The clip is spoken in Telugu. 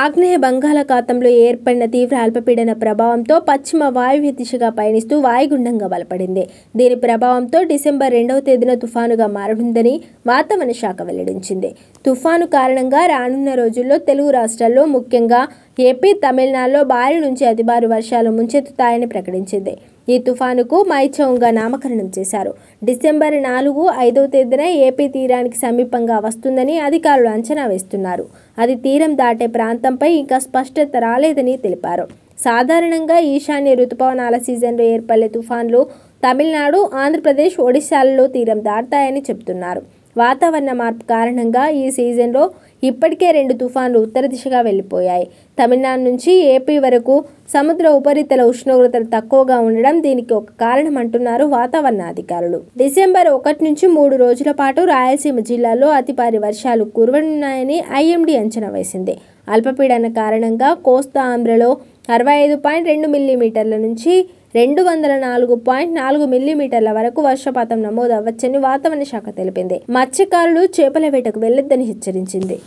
ఆగ్నేయ బంగాళాఖాతంలో ఏర్పడిన తీవ్ర అల్పపీడన ప్రభావంతో పశ్చిమ వాయువ్య దిశగా పయనిస్తూ వాయుగుండంగా బలపడింది దీని ప్రభావంతో డిసెంబర్ రెండవ తేదీన తుఫానుగా మారనుందని వాతావరణ శాఖ వెల్లడించింది తుఫాను కారణంగా రానున్న రోజుల్లో తెలుగు రాష్ట్రాల్లో ముఖ్యంగా ఏపీ తమిళనాడులో భారీ నుంచి అతి భారీ వర్షాలు ముంచెత్తుతాయని ప్రకటించింది ఈ తుఫానుకు మైచౌంగా నామకరణం చేశారు డిసెంబర్ నాలుగు ఐదో తేదీన ఏపీ తీరానికి సమీపంగా వస్తుందని అధికారులు అంచనా వేస్తున్నారు అది తీరం దాటే ప్రాంతంపై ఇంకా స్పష్టత రాలేదని తెలిపారు సాధారణంగా ఈశాన్య ఋతుపవనాల సీజన్లో ఏర్పడే తుఫాన్లు తమిళనాడు ఆంధ్రప్రదేశ్ ఒడిశాలలో తీరం దాటాయని చెబుతున్నారు వాతావరణ మార్పు కారణంగా ఈ సీజన్లో ఇప్పటికే రెండు తుఫాన్లు ఉత్తర దిశగా వెళ్ళిపోయాయి తమిళనాడు నుంచి ఏపీ వరకు సముద్ర ఉపరితల ఉష్ణోగ్రతలు తక్కువగా ఉండడం దీనికి ఒక కారణం అంటున్నారు వాతావరణ అధికారులు డిసెంబర్ ఒకటి నుంచి మూడు రోజుల పాటు రాయలసీమ జిల్లాలో అతి భారీ వర్షాలు కురవనున్నాయని ఐఎండీ అంచనా వేసింది అల్పపీడన కారణంగా కోస్తా ఆంధ్రలో అరవై ఐదు పాయింట్ రెండు మిల్లీమీటర్ల నుంచి రెండు వందల నాలుగు పాయింట్ నాలుగు మిల్లీమీటర్ల వరకు వర్షపాతం నమోదవచ్చని వాతావరణ శాఖ తెలిపింది మత్స్యకారులు చేపల వేటకు వెళ్లొద్దని హెచ్చరించింది